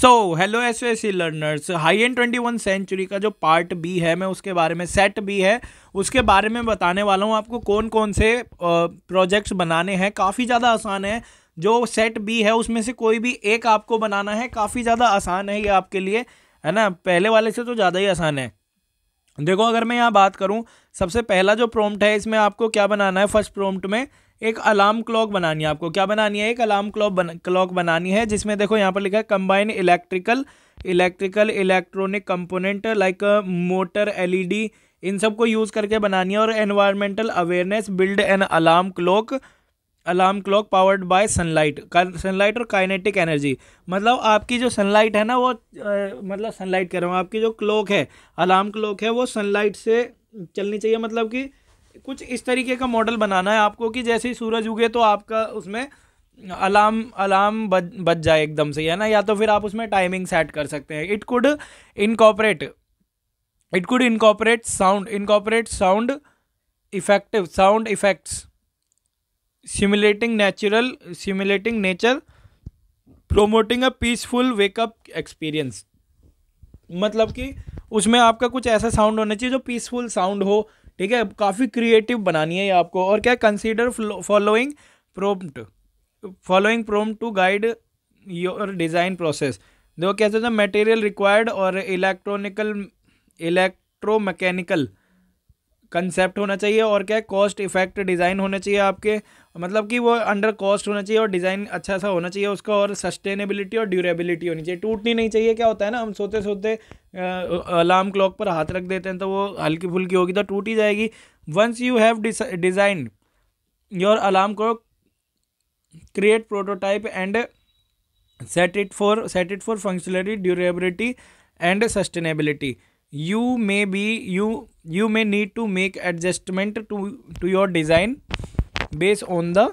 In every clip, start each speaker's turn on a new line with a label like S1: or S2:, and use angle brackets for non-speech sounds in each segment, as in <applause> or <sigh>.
S1: So hello S S C learners hi and twenty one century का जो part B है मैं उसके बारे में सेट बी है उसके बारे में बताने वाला हूँ आपको कौन कौन से प्रोजेक्ट्स बनाने हैं काफ़ी ज़्यादा आसान है जो सेट बी है उसमें से कोई भी एक आपको बनाना है काफ़ी ज़्यादा आसान है ये आपके लिए है ना पहले वाले से तो ज़्यादा ही आसान है देखो अगर मैं यहाँ बात करूँ सबसे पहला जो प्रोम्ट है इसमें आपको क्या बनाना है फर्स्ट प्रोम्ट में एक अलार्म क्लॉक बनानी है आपको क्या बनानी है एक अलार्म क्लॉक बन क्लॉक बनानी है जिसमें देखो यहाँ पर लिखा है combine electrical electrical electronic component like motor LED इन सब को यूज़ करके बनानी है और environmental awareness build an alarm clock alarm clock powered by sunlight sunlight और काइनेटिक एनर्जी मतलब आपकी जो सनलाइट है ना वो आ, मतलब सनलाइट कह रहा हूँ आपकी जो क्लॉक है अलार्म क्लॉक है वो सनलाइट से चलनी चाहिए मतलब कि कुछ इस तरीके का मॉडल बनाना है आपको कि जैसे ही सूरज उगे तो आपका उसमें अलार्म अलार्म बज बज जाए एकदम से है ना या तो फिर आप उसमें टाइमिंग सेट कर सकते हैं it could incorporate it could incorporate sound incorporate sound effective sound effects simulating natural simulating nature promoting a peaceful wake up experience मतलब कि उसमें आपका कुछ ऐसा साउंड होना चाहिए जो पीसफुल साउंड हो ठीक है काफ़ी क्रिएटिव बनानी है ये आपको और क्या consider following prompt following prompt to guide your design process देखो कैसे थे मटेरियल रिक्वायर्ड और इलेक्ट्रॉनिकल इलेक्ट्रो इलेक्ट्रोमैकेनिकल कंसेप्ट होना चाहिए और क्या है कॉस्ट इफेक्ट डिज़ाइन होना चाहिए आपके मतलब कि वो अंडर कॉस्ट होना चाहिए और डिज़ाइन अच्छा सा होना चाहिए उसका और सस्टेनेबिलिटी और ड्यूरेबिलिटी होनी चाहिए टूटनी नहीं चाहिए क्या होता है ना हम सोते सोते अलार्म क्लॉक पर हाथ रख देते हैं तो वो हल्की फुल्की होगी तो टूट ही जाएगी once you have design your alarm clock create prototype and set it for set it for functionality durability and sustainability you may be you you may need to make adjustment to to your design base on the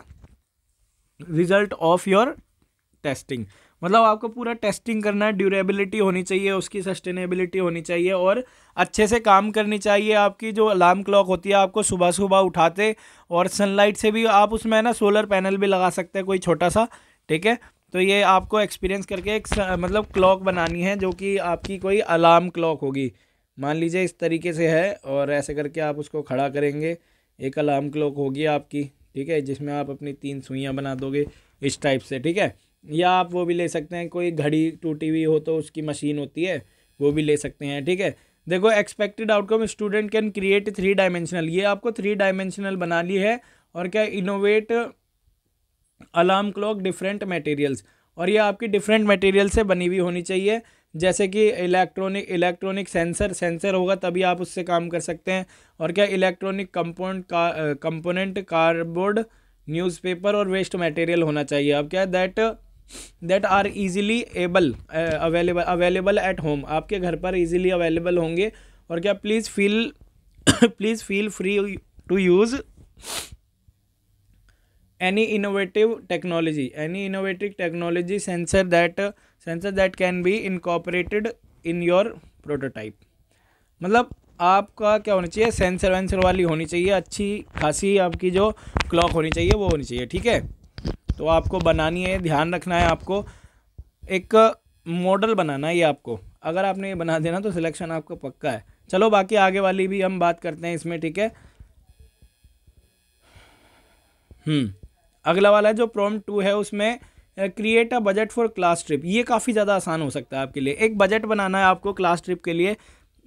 S1: result of your testing मतलब आपको पूरा testing करना है durability होनी चाहिए उसकी sustainability होनी चाहिए और अच्छे से काम करनी चाहिए आपकी जो अलार्म क्लॉक होती है आपको सुबह सुबह उठाते और सनलाइट से भी आप उसमें ना सोलर पैनल भी लगा सकते हैं कोई छोटा सा ठीक है तो ये आपको एक्सपीरियंस करके एक मतलब क्लॉक बनानी है जो कि आपकी कोई अलार्म क्लॉक होगी मान लीजिए इस तरीके से है और ऐसे करके आप उसको खड़ा करेंगे एक अलार्म क्लॉक होगी आपकी ठीक है जिसमें आप अपनी तीन सुइयाँ बना दोगे इस टाइप से ठीक है या आप वो भी ले सकते हैं कोई घड़ी टूटी हुई हो तो उसकी मशीन होती है वो भी ले सकते हैं ठीक है देखो expected outcome student can create three dimensional ये आपको थ्री डायमेंशनल बना ली है और क्या innovate alarm clock different materials और ये आपकी डिफरेंट मटेरियल से बनी हुई होनी चाहिए जैसे कि इलेक्ट्रॉनिक इलेक्ट्रॉनिक सेंसर सेंसर होगा तभी आप उससे काम कर सकते हैं और क्या इलेक्ट्रॉनिक कंपोनेंट का कंपोनेंट कार्डबोर्ड न्यूज़पेपर और वेस्ट मटेरियल होना चाहिए अब क्या that that are easily able available available at home आपके घर पर इजीली अवेलेबल होंगे और क्या please feel please feel free to use any innovative technology any innovative technology sensor that sensor that can be incorporated in your prototype मतलब आपका क्या होना चाहिए सेंसर वेंसर वाली होनी चाहिए अच्छी खासी आपकी जो क्लॉक होनी चाहिए वो होनी चाहिए ठीक है तो आपको बनानी है ध्यान रखना है आपको एक मॉडल बनाना है ये आपको अगर आपने ये बना देना तो सिलेक्शन आपका पक्का है चलो बाकी आगे वाली भी हम बात करते हैं इसमें ठीक है हम्म अगला वाला जो प्रॉम टू है उसमें create a budget for class trip ये काफ़ी ज़्यादा आसान हो सकता है आपके लिए एक बजट बनाना है आपको क्लास ट्रिप के लिए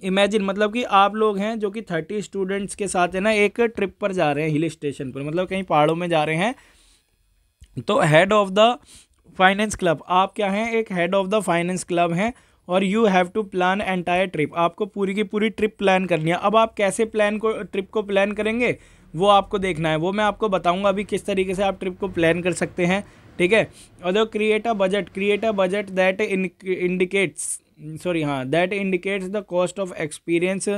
S1: इमेजिन मतलब कि आप लोग हैं जो कि थर्टी स्टूडेंट्स के साथ है ना एक ट्रिप पर जा रहे हैं हिल स्टेशन पर मतलब कहीं पहाड़ों में जा रहे हैं तो head of the finance club आप क्या हैं एक head of the finance club हैं और you have to plan entire trip आपको पूरी की पूरी ट्रिप प्लान करनी है अब आप कैसे प्लान को ट्रिप को प्लान करेंगे वो आपको देखना है वो मैं आपको बताऊँगा अभी किस तरीके से आप ट्रिप को प्लान कर सकते हैं ठीक है और देखो create a budget create a budget that indicates sorry हाँ that indicates the cost of experience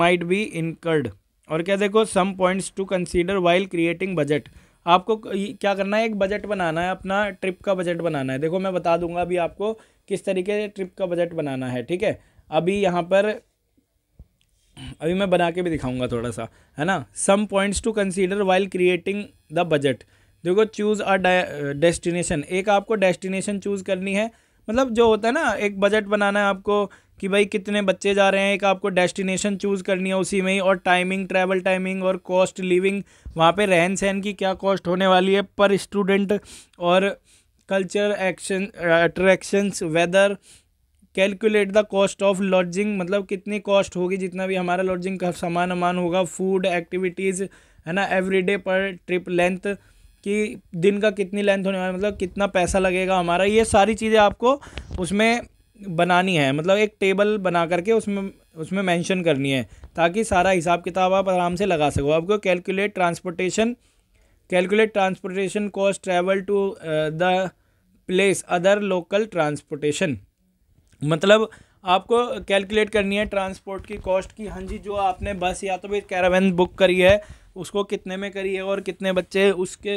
S1: might be incurred और क्या देखो some points to consider while creating budget आपको क्या करना है एक बजट बनाना है अपना ट्रिप का बजट बनाना है देखो मैं बता दूंगा अभी आपको किस तरीके से ट्रिप का बजट बनाना है ठीक है अभी यहाँ पर अभी मैं बना के भी दिखाऊंगा थोड़ा सा है ना some points to consider while creating the budget देखो चूज़ अ डेस्टिनेशन एक आपको डेस्टिनेशन चूज़ करनी है मतलब जो होता है ना एक बजट बनाना है आपको कि भाई कितने बच्चे जा रहे हैं एक आपको डेस्टिनेशन चूज़ करनी है उसी में ही और टाइमिंग ट्रैवल टाइमिंग और कॉस्ट लिविंग वहाँ पे रहन सहन की क्या कॉस्ट होने वाली है पर स्टूडेंट और culture action attractions weather calculate the cost of lodging मतलब कितनी कॉस्ट होगी जितना भी हमारा लॉजिंग का सामान वामान होगा फूड एक्टिविटीज़ है ना every day per trip length कि दिन का कितनी लेंथ होने वाला मतलब कितना पैसा लगेगा हमारा ये सारी चीज़ें आपको उसमें बनानी है मतलब एक टेबल बना करके उसमें उसमें मेंशन करनी है ताकि सारा हिसाब किताब आप आराम से लगा सको आपको calculate transportation calculate transportation cost travel to the place other local transportation मतलब आपको कैलकुलेट करनी है ट्रांसपोर्ट की कॉस्ट की हाँ जी जो आपने बस या तो फिर कैरावैन बुक करी है उसको कितने में करी है और कितने बच्चे उसके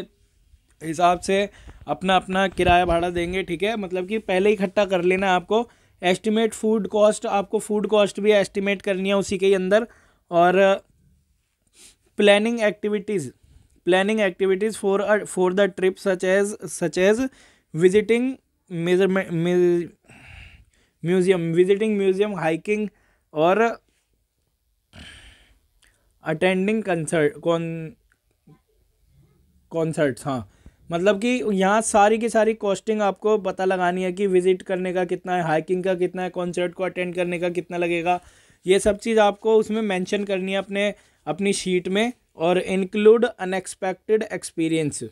S1: हिसाब से अपना अपना किराया भाड़ा देंगे ठीक है मतलब कि पहले इकट्ठा कर लेना आपको एस्टिमेट फूड कॉस्ट आपको फूड कॉस्ट भी एस्टिमेट करनी है उसी के अंदर और planning activities planning activities for for the trip such as such as visiting measurement museum visiting museum hiking और अटेंडिंग कंसर्ट कौन कॉन्सर्ट्स हाँ मतलब कि यहाँ सारी की सारी कॉस्टिंग आपको पता लगानी है कि विज़िट करने का कितना है हाइकिंग का कितना है कॉन्सर्ट को अटेंड करने का कितना लगेगा ये सब चीज़ आपको उसमें मेंशन करनी है अपने अपनी शीट में और इंक्लूड अनएक्सपेक्टेड एक्सपीरियंस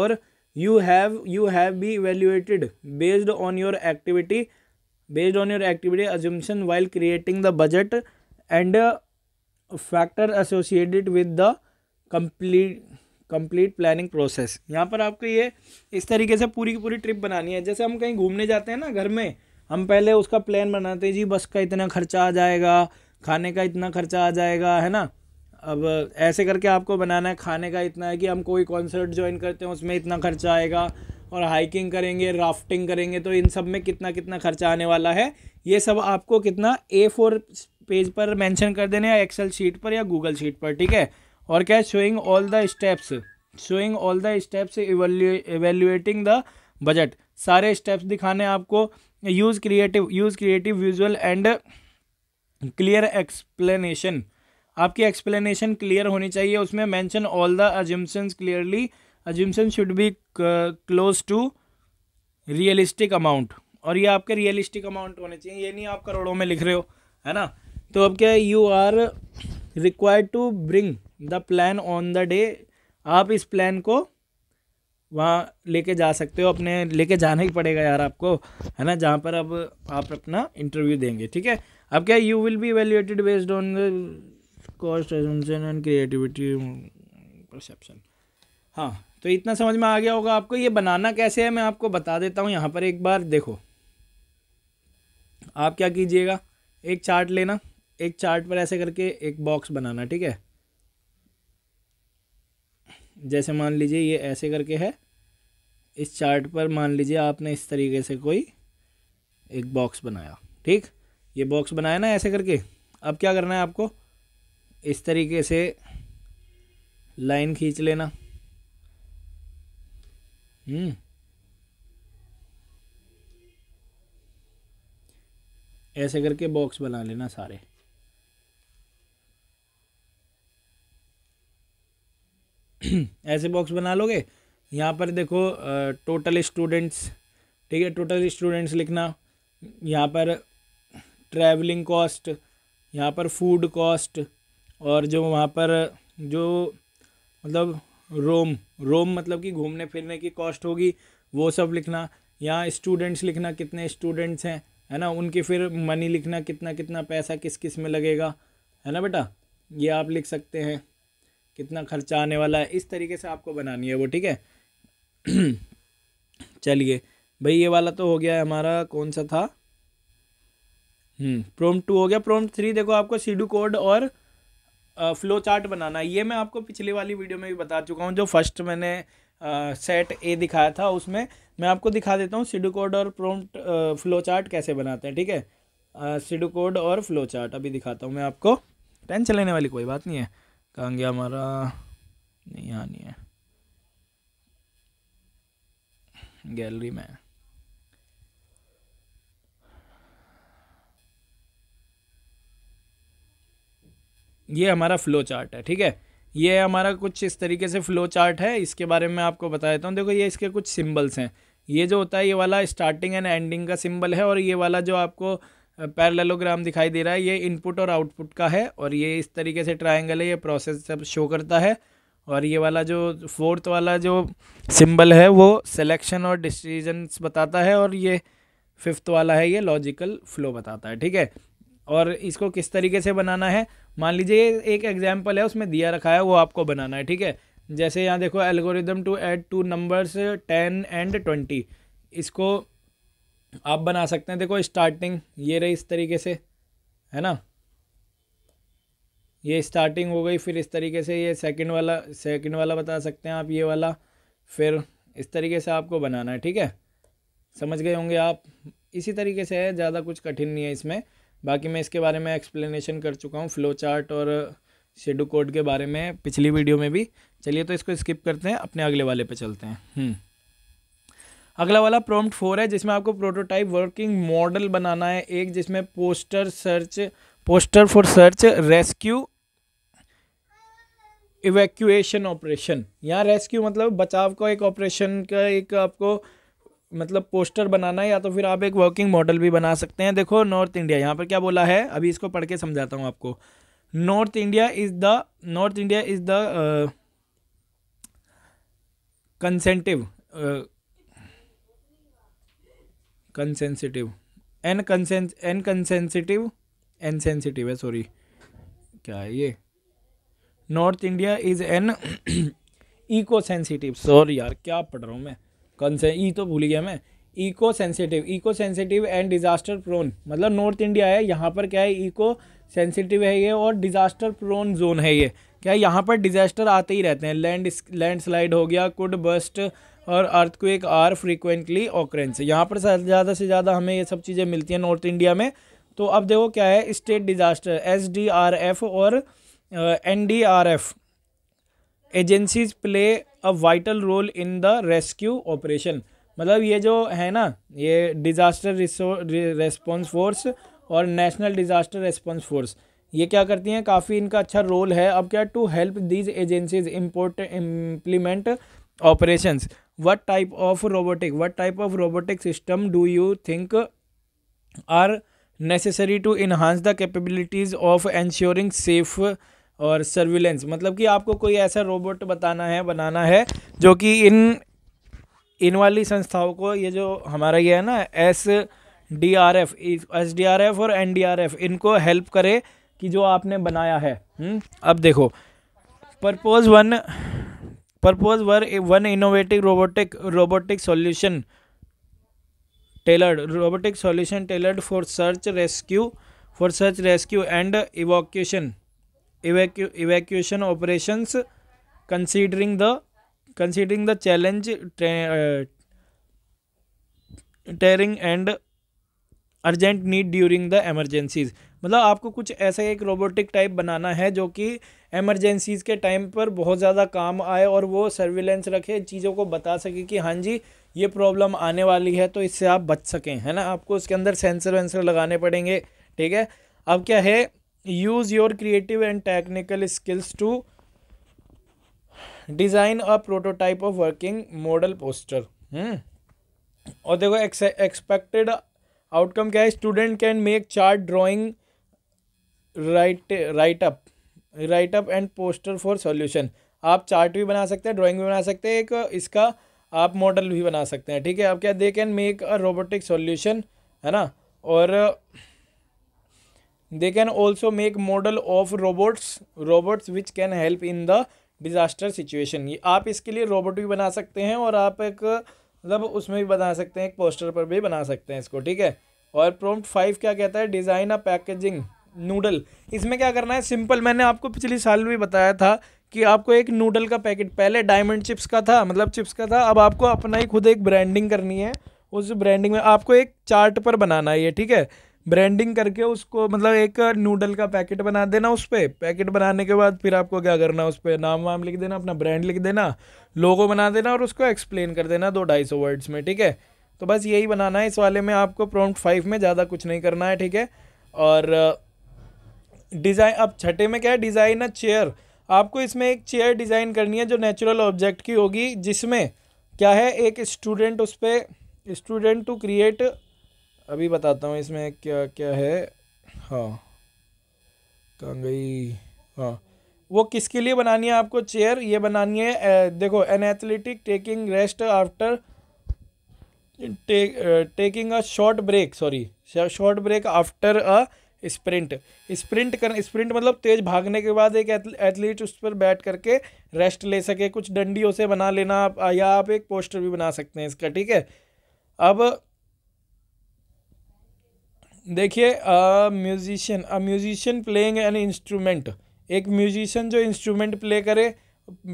S1: और you have you have be evaluated based on your activity based on your activity assumption while creating the budget and factor associated with the complete complete planning process यहाँ पर आपको ये इस तरीके से पूरी की पूरी ट्रिप बनानी है जैसे हम कहीं घूमने जाते हैं ना घर में हम पहले उसका प्लान बनाते हैं जी बस का इतना खर्चा आ जाएगा खाने का इतना खर्चा आ जाएगा है ना अब ऐसे करके आपको बनाना है खाने का इतना है कि हम कोई कॉन्सर्ट ज्वाइन करते हैं उसमें इतना खर्चा आएगा और हाइकिंग करेंगे राफ्टिंग करेंगे तो इन सब में कितना कितना खर्चा आने वाला है ये सब आपको कितना ए फोर पेज पर मेंशन कर देने या एक्सेल शीट पर या गूगल शीट पर ठीक है और क्या है showing all the steps showing all the steps evaluating the budget सारे स्टेप्स दिखाने आपको use creative use creative visual and clear explanation आपकी एक्सप्लेनेशन क्लियर होनी चाहिए उसमें mention all the assumptions clearly assumption should be close to realistic amount और ये आपके रियलिस्टिक अमाउंट होने चाहिए ये नहीं आप करोड़ों में लिख रहे हो है ना तो अब क्या you are required to bring the plan on the day आप इस प्लान को वहाँ लेके जा सकते हो अपने लेके जाना ही पड़ेगा यार आपको है ना जहाँ पर अब आप अपना इंटरव्यू देंगे ठीक है अब क्या you will be evaluated based on cost and creativity perception हाँ तो इतना समझ में आ गया होगा आपको ये बनाना कैसे है मैं आपको बता देता हूँ यहाँ पर एक बार देखो आप क्या कीजिएगा एक चार्ट लेना एक चार्ट पर ऐसे करके एक बॉक्स बनाना ठीक है जैसे मान लीजिए ये ऐसे करके है इस चार्ट पर मान लीजिए आपने इस तरीके से कोई एक बॉक्स बनाया ठीक ये बॉक्स बनाया ना ऐसे करके अब क्या करना है आपको इस तरीके से लाइन खींच लेना Hmm. ऐसे करके बॉक्स बना लेना सारे <clears throat> ऐसे बॉक्स बना लोगे यहाँ पर देखो टोटल स्टूडेंट्स ठीक है टोटल स्टूडेंट्स लिखना यहाँ पर ट्रैवलिंग कॉस्ट यहाँ पर फूड कॉस्ट और जो वहाँ पर जो मतलब रोम रोम मतलब कि घूमने फिरने की कॉस्ट होगी वो सब लिखना यहाँ स्टूडेंट्स लिखना कितने स्टूडेंट्स हैं है ना उनकी फिर मनी लिखना कितना कितना पैसा किस किस में लगेगा है ना बेटा ये आप लिख सकते हैं कितना खर्चा आने वाला है इस तरीके से आपको बनानी है वो ठीक है <clears throat> चलिए भाई ये वाला तो हो गया है हमारा कौन सा था प्रोम हम्म, टू हो गया प्रोम थ्री देखो आपको सीडू कोड और फ्लो चार्ट बनाना ये मैं आपको पिछली वाली वीडियो में भी बता चुका हूँ जो फर्स्ट मैंने सेट ए दिखाया था उसमें मैं आपको दिखा देता हूँ सीडू कोड और प्रोम्ट फ्लो चार्ट कैसे बनाते हैं ठीक है सीडू कोड और फ्लो चार्ट अभी दिखाता हूँ मैं आपको टेंशन लेने वाली कोई बात नहीं है कहाँ गया हमारा नहीं यहाँ नहीं है गैलरी में ये हमारा फ्लो चार्ट है ठीक है ये हमारा कुछ इस तरीके से फ्लो चार्ट है इसके बारे में आपको बता देता हूँ देखो ये इसके कुछ सिम्बल्स हैं ये जो होता है ये वाला स्टार्टिंग एंड एंडिंग का सिम्बल है और ये वाला जो आपको पैरलोग्राम दिखाई दे रहा है ये इनपुट और आउटपुट का है और ये इस तरीके से ट्रायंगल है ये प्रोसेस सब शो करता है और ये वाला जो फोर्थ वाला जो सिंबल है वो सिलेक्शन और डिसीजंस बताता है और ये फिफ्थ वाला है ये लॉजिकल फ्लो बताता है ठीक है और इसको किस तरीके से बनाना है मान लीजिए एक एग्जाम्पल है उसमें दिया रखा है वो आपको बनाना है ठीक है जैसे यहाँ देखो algorithm to add two numbers ten and twenty इसको आप बना सकते हैं देखो स्टार्टिंग ये रही इस तरीके से है ना ये स्टार्टिंग हो गई फिर इस तरीके से ये सेकंड वाला सेकंड वाला बता सकते हैं आप ये वाला फिर इस तरीके से आपको बनाना है ठीक है समझ गए होंगे आप इसी तरीके से है ज़्यादा कुछ कठिन नहीं है इसमें बाकी मैं इसके बारे में एक्सप्लेनेशन कर चुका हूँ फ्लो चार्ट और शेडो कोड के बारे में पिछली वीडियो में भी चलिए तो इसको स्किप करते हैं अपने अगले वाले पे चलते हैं हम्म। अगला वाला प्रॉम्प्ट फोर है जिसमें आपको प्रोटोटाइप वर्किंग मॉडल बनाना है एक जिसमें poster search poster for search rescue evacuation operation यहाँ रेस्क्यू मतलब बचाव का एक ऑपरेशन का एक आपको मतलब पोस्टर बनाना है या तो फिर आप एक वर्किंग मॉडल भी बना सकते हैं देखो नॉर्थ इंडिया यहाँ पर क्या बोला है अभी इसको पढ़ के समझाता हूँ आपको north India is the north India is the concentive consensitive an consens an consensitive an sensitive है सॉरी क्या है ये north India is an eco sensitive sorry यार क्या पढ़ रहा हूँ मैं कौन से ई तो भूल गया मैं eco sensitive eco sensitive and disaster prone मतलब नॉर्थ इंडिया है यहाँ पर क्या है इको सेंसिटिव है ये और डिज़ास्टर प्रोन जोन है ये क्या है यहाँ पर डिज़ास्टर आते ही रहते हैं लैंड लैंडस्लाइड हो गया कुड बस्ट और अर्थक्वेक आर फ्रीक्वेंटली ऑक्रेंस यहाँ पर ज़्यादा से ज़्यादा हमें ये सब चीज़ें मिलती हैं नॉर्थ इंडिया में तो अब देखो क्या है state disaster S D R F और N D R F agencies play a vital role in the rescue operation मतलब ये जो है ना ये डिज़ास्टर रेस्पॉन्स फोर्स और नेशनल डिज़ास्टर रेस्पॉन्स फोर्स ये क्या करती हैं काफ़ी इनका अच्छा रोल है अब क्या to help these agencies import implement operations what type of robotic what type of robotic system do you think are necessary to enhance the capabilities of ensuring safe और सर्विलेंस मतलब कि आपको कोई ऐसा रोबोट बताना है बनाना है जो कि इन इन वाली संस्थाओं को ये जो हमारा ये है ना S D R F S D R F और एन डी आर एफ इनको हेल्प करे कि जो आपने बनाया है हुँ? हम्म, अब देखो propose one propose were one innovative robotic robotic solution tailored robotic solution tailored for search rescue for search rescue and evocation evacu evacuation operations considering the considering the challenge uh, tearing and urgent need during the emergencies मतलब आपको कुछ ऐसा एक robotic type बनाना है जो कि एमरजेंसीज़ के time पर बहुत ज़्यादा काम आए और वो सर्विलेंस रखे चीज़ों को बता सके कि हाँ जी ये प्रॉब्लम आने वाली है तो इससे आप बच सकें है ना आपको उसके अंदर सेंसर वेंसर लगाने पड़ेंगे ठीक है अब क्या है use your creative and technical skills to design a prototype of working model poster और देखो एक्सपेक्टेड आउटकम क्या है student can make chart drawing write write up write up and poster for solution आप चार्ट भी बना सकते हैं drawing भी बना सकते हैं एक इसका आप मॉडल भी बना सकते हैं ठीक है आप क्या they can make a robotic solution है ना और they can also make model of robots robots which can help in the disaster situation ये आप इसके लिए रोबोट भी बना सकते हैं और आप एक मतलब उसमें भी बना सकते हैं एक पोस्टर पर भी बना सकते हैं इसको ठीक है और प्रॉम्प्ट फाइव क्या कहता है डिज़ाइन अ पैकेजिंग नूडल इसमें क्या करना है सिंपल मैंने आपको पिछले साल भी बताया था कि आपको एक नूडल का पैकेट पहले डायमंड चिप्स का था मतलब चिप्स का था अब आपको अपना ही खुद एक ब्रांडिंग करनी है उस ब्रांडिंग में आपको एक चार्ट पर बनाना है ये ठीक है ब्रांडिंग करके उसको मतलब एक नूडल का पैकेट बना देना उस पर पैकेट बनाने के बाद फिर आपको क्या करना उस पर नाम वाम लिख देना अपना ब्रांड लिख देना लोगो बना देना और उसको एक्सप्लेन कर देना दो ढाई सौ वर्ड्स में ठीक है तो बस यही बनाना है इस वाले में आपको प्रॉम्प्ट फाइव में ज़्यादा कुछ नहीं करना है ठीक है और डिज़ाइन uh, अब छठे में क्या है डिज़ाइन अ चेयर आपको इसमें एक चेयर डिज़ाइन करनी है जो नेचुरल ऑब्जेक्ट की होगी जिसमें क्या है एक स्टूडेंट उस पर स्टूडेंट टू क्रिएट अभी बताता हूँ इसमें क्या क्या है हाँ कहाँ गई हाँ वो किसके लिए बनानी है आपको चेयर ये बनानी है ए, देखो an athletic taking rest after taking a short break sorry short break after a sprint sprint कर स्प्रिंट मतलब तेज भागने के बाद एक एथलीट उस पर बैठ करके रेस्ट ले सके कुछ डंडियों से बना लेना आप या आप एक पोस्टर भी बना सकते हैं इसका ठीक है अब देखिए a musician a musician playing an instrument एक म्यूजिशियन जो इंस्ट्रूमेंट प्ले करे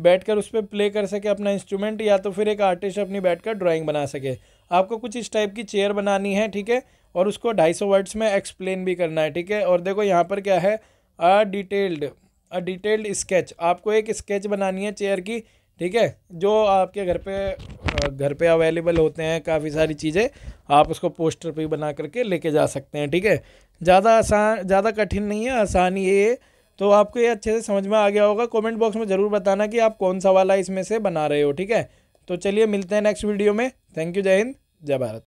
S1: बैठकर उस पर प्ले कर सके अपना इंस्ट्रूमेंट या तो फिर एक आर्टिस्ट अपनी बैठकर ड्राइंग बना सके आपको कुछ इस टाइप की चेयर बनानी है ठीक है और उसको ढाई सौ वर्ड्स में एक्सप्लेन भी करना है ठीक है और देखो यहाँ पर क्या है a detailed a detailed sketch आपको एक स्केच बनानी है चेयर की ठीक है जो आपके घर पे घर पे अवेलेबल होते हैं काफ़ी सारी चीज़ें आप उसको पोस्टर पे बना करके लेके जा सकते हैं ठीक है ज़्यादा आसान ज़्यादा कठिन नहीं है आसानी ये है तो आपको ये अच्छे से समझ में आ गया होगा कमेंट बॉक्स में ज़रूर बताना कि आप कौन सा वाला इसमें से बना रहे हो ठीक है तो चलिए मिलते हैं नेक्स्ट वीडियो में थैंक यू जय हिंद जय भारत